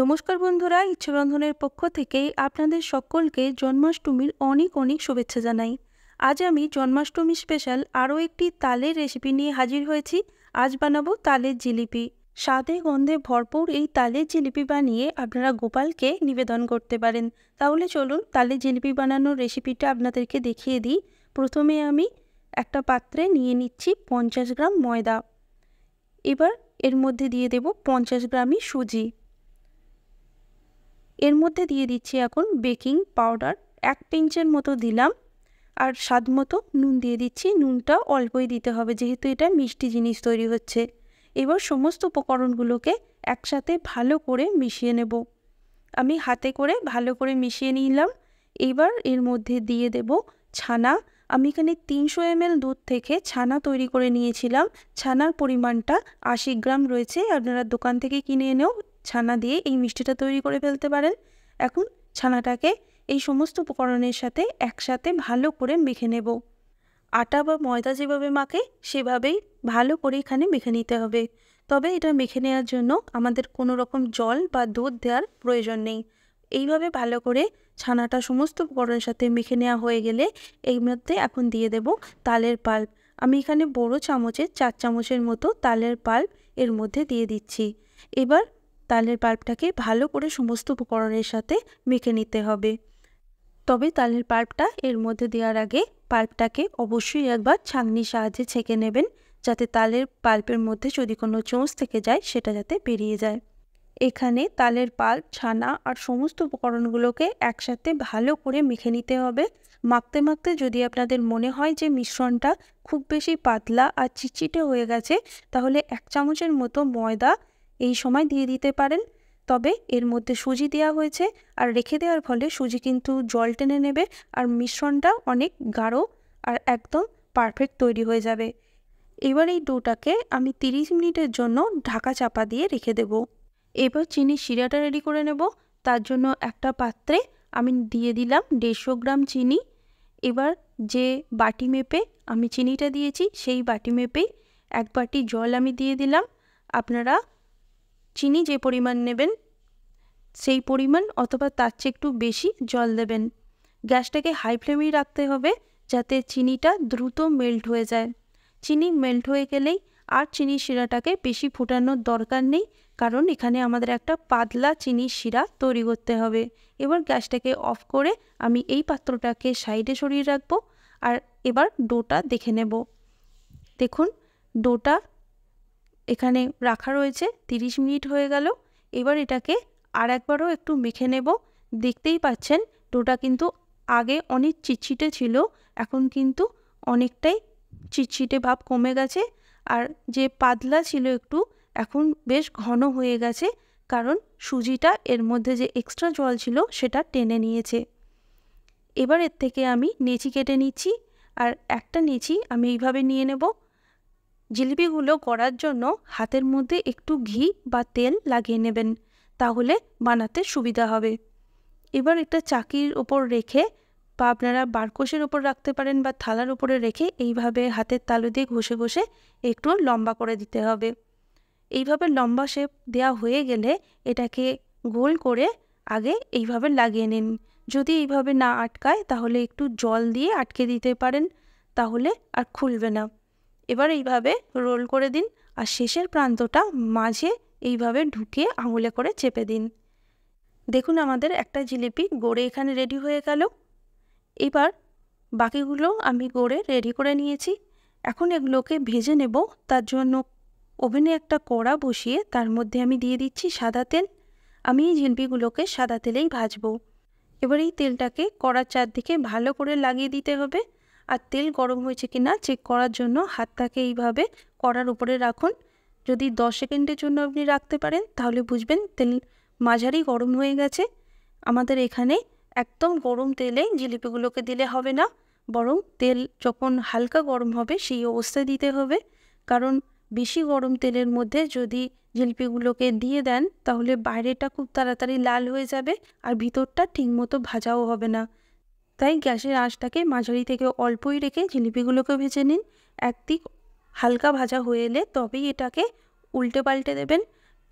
নমস্কার বন্ধুরা ইচ্ছাবন্ধনের পক্ষ থেকে আপনাদের সকলকে জন্মাষ্টমীর অনেক অনেক শুভেচ্ছা জানাই আজ আমি জন্মাষ্টমী স্পেশাল আরও একটি তালের রেসিপি নিয়ে হাজির হয়েছি আজ বানাবো তালের জিলিপি স্বাদে গন্ধে ভরপুর এই তালের জিলিপি বানিয়ে আপনারা গোপালকে নিবেদন করতে পারেন তাহলে চলুন তালের জিলিপি বানানোর রেসিপিটা আপনাদেরকে দেখিয়ে দিই প্রথমে আমি একটা পাত্রে নিয়ে নিচ্ছি পঞ্চাশ গ্রাম ময়দা এবার এর মধ্যে দিয়ে দেব পঞ্চাশ গ্রামই সুজি এর মধ্যে দিয়ে দিচ্ছি এখন বেকিং পাউডার এক পিঞ্চের মতো দিলাম আর স্বাদ মতো নুন দিয়ে দিচ্ছি নুনটা অল্পই দিতে হবে যেহেতু এটা মিষ্টি জিনিস তৈরি হচ্ছে এবার সমস্ত উপকরণগুলোকে একসাথে ভালো করে মিশিয়ে নেব আমি হাতে করে ভালো করে মিশিয়ে নিলাম এবার এর মধ্যে দিয়ে দেব ছানা আমি এখানে তিনশো এমএল দুধ থেকে ছানা তৈরি করে নিয়েছিলাম ছানার পরিমাণটা আশি গ্রাম রয়েছে আপনারা দোকান থেকে কিনে এনেও ছানা দিয়ে এই মিষ্টিটা তৈরি করে ফেলতে পারেন এখন ছানাটাকে এই সমস্ত উপকরণের সাথে একসাথে ভালো করে মেখে নেব আটা বা ময়দা যেভাবে মাখে সেভাবেই ভালো করে এখানে মেখে নিতে হবে তবে এটা মেখে নেওয়ার জন্য আমাদের কোনো রকম জল বা দুধ দেওয়ার প্রয়োজন নেই এইভাবে ভালো করে ছানাটা সমস্ত উপকরণের সাথে মেখে নেওয়া হয়ে গেলে এই মধ্যে এখন দিয়ে দেব তালের পাল্প আমি এখানে বড় চামচের চার চামচের মতো তালের পাল্প এর মধ্যে দিয়ে দিচ্ছি এবার তালের পাল্পটাকে ভালো করে সমস্ত উপকরণের সাথে মেখে নিতে হবে তবে তালের পাল্পটা এর মধ্যে দেওয়ার আগে পাল্পটাকে অবশ্যই একবার ছাঁকনির সাহায্যে ছেঁকে নেবেন যাতে তালের পাল্পের মধ্যে যদি কোনো চোঁচ থেকে যায় সেটা যাতে বেরিয়ে যায় এখানে তালের পাল্প ছানা আর সমস্ত উপকরণগুলোকে একসাথে ভালো করে মেখে নিতে হবে মাখতে মাখতে যদি আপনাদের মনে হয় যে মিশ্রণটা খুব বেশি পাতলা আর চিচিটে হয়ে গেছে তাহলে এক চামচের মতো ময়দা এই সময় দিয়ে দিতে পারেন তবে এর মধ্যে সুজি দেওয়া হয়েছে আর রেখে দেওয়ার ফলে সুজি কিন্তু জল টেনে নেবে আর মিশ্রণটা অনেক গাঢ় আর একদম পারফেক্ট তৈরি হয়ে যাবে এবার এই ডোটাকে আমি 30 মিনিটের জন্য ঢাকা চাপা দিয়ে রেখে দেব এবার চিনি শিরাটা রেডি করে নেব তার জন্য একটা পাত্রে আমি দিয়ে দিলাম দেড়শো গ্রাম চিনি এবার যে বাটি মেপে আমি চিনিটা দিয়েছি সেই বাটি মেপেই এক বাটি জল আমি দিয়ে দিলাম আপনারা চিনি যে পরিমাণ নেবেন সেই পরিমাণ অথবা তার চেয়ে একটু বেশি জল দেবেন গ্যাসটাকে হাই ফ্লেমেই রাখতে হবে যাতে চিনিটা দ্রুত মেল্ট হয়ে যায় চিনি মেল্ট হয়ে গেলেই আর চিনি শিরাটাকে বেশি ফোটানোর দরকার নেই কারণ এখানে আমাদের একটা পাতলা চিনির শিরা তৈরি করতে হবে এবার গ্যাসটাকে অফ করে আমি এই পাত্রটাকে সাইডে সরিয়ে রাখবো আর এবার ডোটা দেখে নেব দেখুন ডোটা এখানে রাখা রয়েছে 30 মিনিট হয়ে গেল এবার এটাকে আর একবারও একটু মেখে নেব দেখতেই পাচ্ছেন ডোটা কিন্তু আগে অনেক চিটচিটে ছিল এখন কিন্তু অনেকটাই চিটচিটে ভাব কমে গেছে আর যে পাতলা ছিল একটু এখন বেশ ঘন হয়ে গেছে কারণ সুজিটা এর মধ্যে যে এক্সট্রা জল ছিল সেটা টেনে নিয়েছে এবার এর থেকে আমি নেচি কেটে নিচ্ছি আর একটা নেচি আমি এইভাবে নিয়ে নেব জিলিপিগুলো করার জন্য হাতের মধ্যে একটু ঘি বা তেল লাগিয়ে নেবেন তাহলে বানাতে সুবিধা হবে এবার একটা চাকির ওপর রেখে বা আপনারা বারকোশের ওপর রাখতে পারেন বা থালার ওপরে রেখে এইভাবে হাতের তালু দিয়ে ঘষে ঘষে একটু লম্বা করে দিতে হবে এইভাবে লম্বা শেপ দেয়া হয়ে গেলে এটাকে গোল করে আগে এইভাবে লাগিয়ে নিন যদি এইভাবে না আটকায় তাহলে একটু জল দিয়ে আটকে দিতে পারেন তাহলে আর খুলবে না এবার এইভাবে রোল করে দিন আর শেষের প্রান্তটা মাঝে এইভাবে ঢুকিয়ে আঙুলে করে চেপে দিন দেখুন আমাদের একটা জিলিপি গড়ে এখানে রেডি হয়ে গেল এবার বাকিগুলো আমি গড়ে রেডি করে নিয়েছি এখন এগুলোকে ভেজে নেব তার জন্য ওভেনে একটা কড়া বসিয়ে তার মধ্যে আমি দিয়ে দিচ্ছি সাদা তেল আমি এই জিলিপিগুলোকে সাদা তেলেই ভাজবো এবার এই তেলটাকে কড়ার চারদিকে ভালো করে লাগিয়ে দিতে হবে আর তেল গরম হয়েছে কি না চেক করার জন্য হাতটাকে এইভাবে কড়ার উপরে রাখুন যদি দশ সেকেন্ডের জন্য আপনি রাখতে পারেন তাহলে বুঝবেন তেল মাঝারি গরম হয়ে গেছে আমাদের এখানে একদম গরম তেলে জিলিপিগুলোকে দিলে হবে না বরং তেল যখন হালকা গরম হবে সেই অবস্থায় দিতে হবে কারণ বেশি গরম তেলের মধ্যে যদি জিলিপিগুলোকে দিয়ে দেন তাহলে বাইরেটা খুব তাড়াতাড়ি লাল হয়ে যাবে আর ভিতরটা ঠিকমতো ভাজাও হবে না তাই গ্যাসের আঁচটাকে মাঝারি থেকে অল্পই রেখে জিলিপিগুলোকে ভেজে নিন একদিক হালকা ভাজা হয়ে এলে তবেই এটাকে উল্টে পাল্টে দেবেন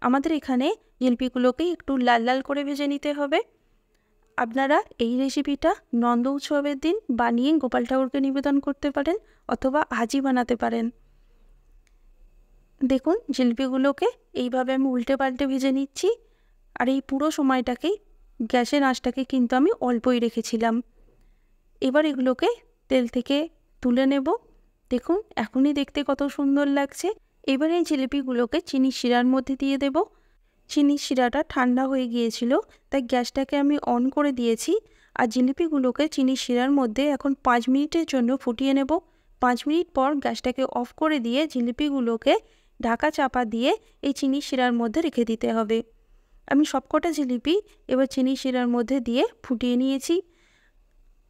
আমাদের এখানে জিলিপিগুলোকে একটু লাল লাল করে ভেজে নিতে হবে আপনারা এই রেসিপিটা নন্দ উৎসবের দিন বানিয়ে গোপাল ঠাকুরকে নিবেদন করতে পারেন অথবা আজই বানাতে পারেন দেখুন জিলিপিগুলোকে এইভাবে আমি উল্টে পাল্টে ভেজে নিচ্ছি আর এই পুরো সময়টাকেই গ্যাসের আঁচটাকে কিন্তু আমি অল্পই রেখেছিলাম এবার এগুলোকে তেল থেকে তুলে নেব দেখুন এখনই দেখতে কত সুন্দর লাগছে এবার এই জিলিপিগুলোকে চিনি শিরার মধ্যে দিয়ে দেব চিনি শিরাটা ঠান্ডা হয়ে গিয়েছিল তাই গ্যাসটাকে আমি অন করে দিয়েছি আর জিলিপিগুলোকে চিনি শিরার মধ্যে এখন পাঁচ মিনিটের জন্য ফুটিয়ে নেব পাঁচ মিনিট পর গ্যাসটাকে অফ করে দিয়ে জিলিপিগুলোকে ঢাকা চাপা দিয়ে এই চিনি শিরার মধ্যে রেখে দিতে হবে আমি সবকটা জিলিপি এবার চিনি শিরার মধ্যে দিয়ে ফুটিয়ে নিয়েছি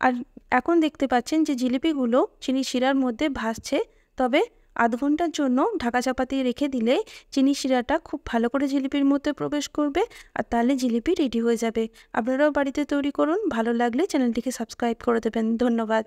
আর এখন দেখতে পাচ্ছেন যে জিলিপিগুলো চিনি শিরার মধ্যে ভাসছে তবে আধ ঘন্টার জন্য ঢাকা চাপাতি রেখে দিলে চিনি শিরাটা খুব ভালো করে জিলিপির মধ্যে প্রবেশ করবে আর তাহলে জিলিপি রেডি হয়ে যাবে আপনারাও বাড়িতে তৈরি করুন ভালো লাগলে চ্যানেলটিকে সাবস্ক্রাইব করে দেবেন ধন্যবাদ